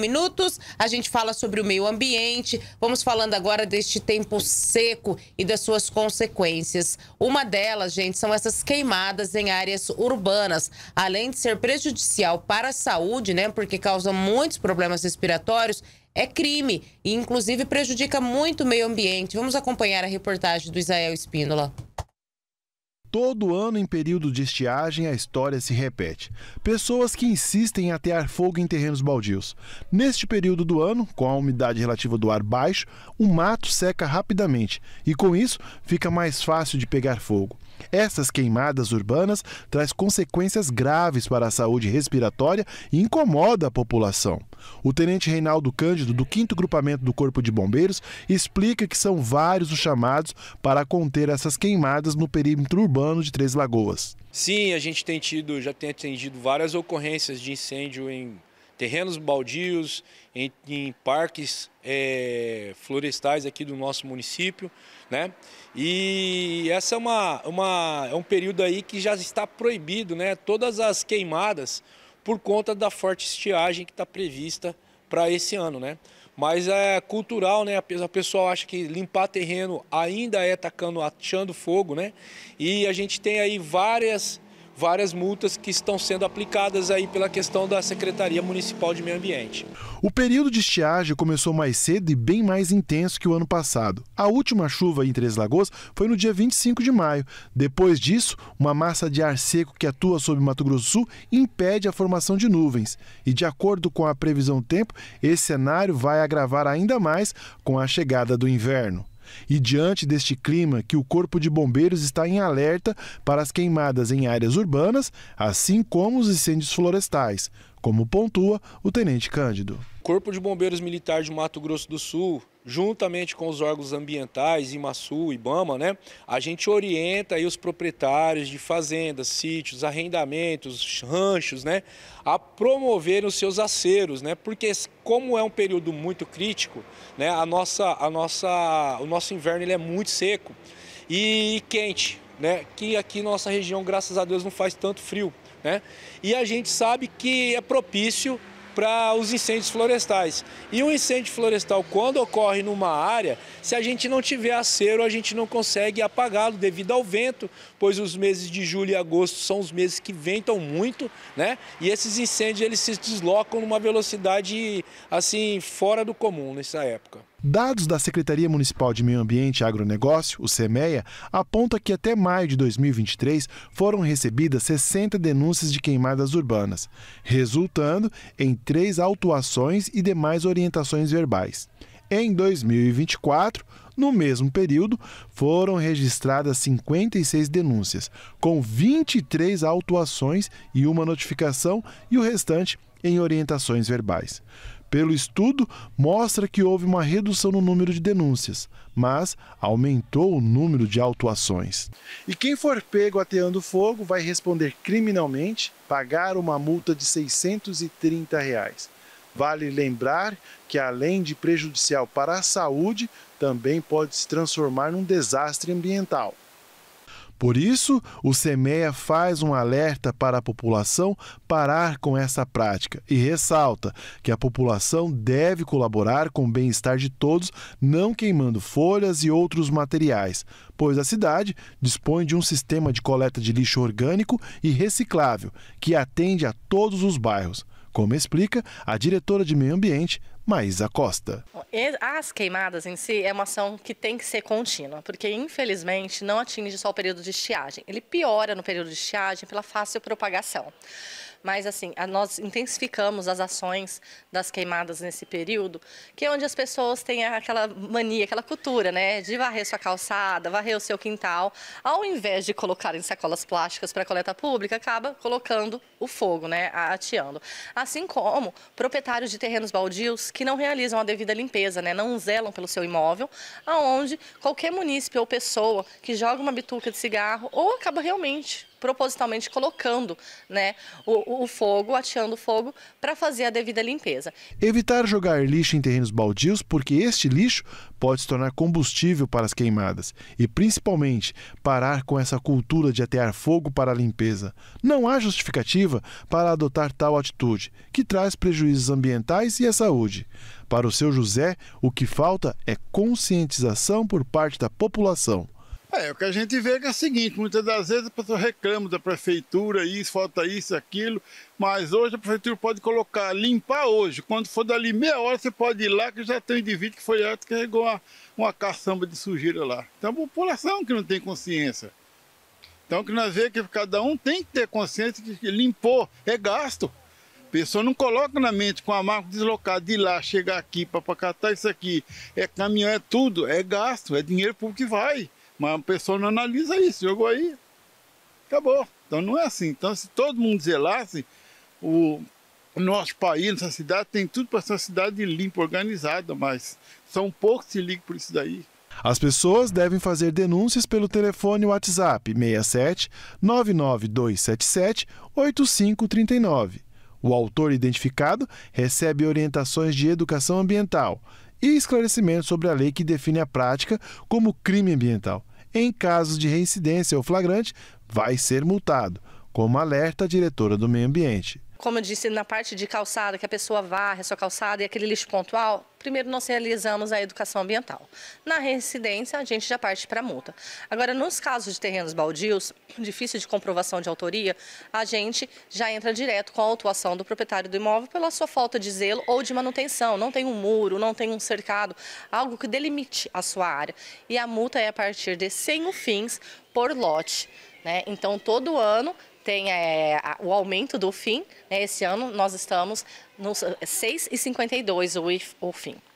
minutos, a gente fala sobre o meio ambiente. Vamos falando agora deste tempo seco e das suas consequências. Uma delas, gente, são essas queimadas em áreas urbanas. Além de ser prejudicial para a saúde, né, porque causa muitos problemas respiratórios, é crime e inclusive prejudica muito o meio ambiente. Vamos acompanhar a reportagem do Isael Espínola. Todo ano, em período de estiagem, a história se repete. Pessoas que insistem em atear fogo em terrenos baldios. Neste período do ano, com a umidade relativa do ar baixo, o mato seca rapidamente e, com isso, fica mais fácil de pegar fogo. Essas queimadas urbanas traz consequências graves para a saúde respiratória e incomoda a população. O tenente Reinaldo Cândido, do 5 Grupamento do Corpo de Bombeiros, explica que são vários os chamados para conter essas queimadas no perímetro urbano de Três Lagoas. Sim, a gente tem tido, já tem atendido várias ocorrências de incêndio em terrenos baldios, em, em parques é, florestais aqui do nosso município, né? E essa é uma, uma é um período aí que já está proibido, né? Todas as queimadas por conta da forte estiagem que está prevista para esse ano, né? Mas é cultural, né? A pessoa acha que limpar terreno ainda é atacando, achando fogo, né? E a gente tem aí várias várias multas que estão sendo aplicadas aí pela questão da Secretaria Municipal de Meio Ambiente. O período de estiagem começou mais cedo e bem mais intenso que o ano passado. A última chuva em Três Lagoas foi no dia 25 de maio. Depois disso, uma massa de ar seco que atua sobre Mato Grosso do Sul impede a formação de nuvens. E de acordo com a previsão do tempo, esse cenário vai agravar ainda mais com a chegada do inverno. E diante deste clima, que o Corpo de Bombeiros está em alerta para as queimadas em áreas urbanas, assim como os incêndios florestais, como pontua o Tenente Cândido. Corpo de Bombeiros Militar de Mato Grosso do Sul, juntamente com os órgãos ambientais, e IBAMA, né? A gente orienta aí os proprietários de fazendas, sítios, arrendamentos, ranchos, né? A promover os seus aceros, né? Porque como é um período muito crítico, né? A nossa, a nossa, o nosso inverno ele é muito seco e quente, né? Que aqui nossa região, graças a Deus, não faz tanto frio, né? E a gente sabe que é propício para os incêndios florestais. E um incêndio florestal, quando ocorre numa área, se a gente não tiver acero, a gente não consegue apagá-lo devido ao vento, pois os meses de julho e agosto são os meses que ventam muito, né? E esses incêndios eles se deslocam numa velocidade assim fora do comum nessa época. Dados da Secretaria Municipal de Meio Ambiente e Agronegócio, o SEMEA, aponta que até maio de 2023 foram recebidas 60 denúncias de queimadas urbanas, resultando em três autuações e demais orientações verbais. Em 2024, no mesmo período, foram registradas 56 denúncias, com 23 autuações e uma notificação, e o restante em orientações verbais. Pelo estudo, mostra que houve uma redução no número de denúncias, mas aumentou o número de autuações. E quem for pego ateando fogo vai responder criminalmente, pagar uma multa de R$ 630. Reais. Vale lembrar que, além de prejudicial para a saúde, também pode se transformar num desastre ambiental. Por isso, o SEMEA faz um alerta para a população parar com essa prática e ressalta que a população deve colaborar com o bem-estar de todos, não queimando folhas e outros materiais, pois a cidade dispõe de um sistema de coleta de lixo orgânico e reciclável que atende a todos os bairros como explica a diretora de Meio Ambiente, Maísa Costa. As queimadas em si é uma ação que tem que ser contínua, porque infelizmente não atinge só o período de estiagem. Ele piora no período de estiagem pela fácil propagação. Mas, assim, a, nós intensificamos as ações das queimadas nesse período, que é onde as pessoas têm aquela mania, aquela cultura, né? De varrer sua calçada, varrer o seu quintal. Ao invés de colocar em sacolas plásticas para coleta pública, acaba colocando o fogo, né? Ateando. Assim como proprietários de terrenos baldios que não realizam a devida limpeza, né? Não zelam pelo seu imóvel, aonde qualquer munícipe ou pessoa que joga uma bituca de cigarro ou acaba realmente propositalmente colocando né, o, o fogo, ateando o fogo, para fazer a devida limpeza. Evitar jogar lixo em terrenos baldios, porque este lixo pode se tornar combustível para as queimadas. E principalmente, parar com essa cultura de atear fogo para a limpeza. Não há justificativa para adotar tal atitude, que traz prejuízos ambientais e à saúde. Para o seu José, o que falta é conscientização por parte da população. É, o que a gente vê é, é o seguinte, muitas das vezes a pessoa reclama da prefeitura, isso, falta isso, aquilo, mas hoje a prefeitura pode colocar, limpar hoje, quando for dali meia hora você pode ir lá que já tem um indivíduo que foi lá que carregou uma, uma caçamba de sujeira lá. Então a população que não tem consciência. Então que nós vemos é que cada um tem que ter consciência que limpou é gasto. A pessoa não coloca na mente com a marca deslocada de lá, chegar aqui para catar isso aqui, é caminhão, é tudo, é gasto, é dinheiro público que vai. Mas a pessoa não analisa isso, jogou aí, acabou. Então não é assim. Então se todo mundo zelasse, o nosso país, nossa cidade, tem tudo para ser uma cidade limpa, organizada, mas são poucos que se ligam por isso daí. As pessoas devem fazer denúncias pelo telefone WhatsApp 67 99277 8539. O autor identificado recebe orientações de educação ambiental e esclarecimento sobre a lei que define a prática como crime ambiental. Em casos de reincidência ou flagrante, vai ser multado, como alerta a diretora do Meio Ambiente como eu disse, na parte de calçada, que a pessoa varre a sua calçada e aquele lixo pontual, primeiro nós realizamos a educação ambiental. Na reincidência, a gente já parte para a multa. Agora, nos casos de terrenos baldios, difícil de comprovação de autoria, a gente já entra direto com a autuação do proprietário do imóvel pela sua falta de zelo ou de manutenção. Não tem um muro, não tem um cercado, algo que delimite a sua área. E a multa é a partir de 100 fins por lote. Né? Então, todo ano tem é, o aumento do FIM. Né? Esse ano nós estamos nos 6,52 eh, o, o FIM.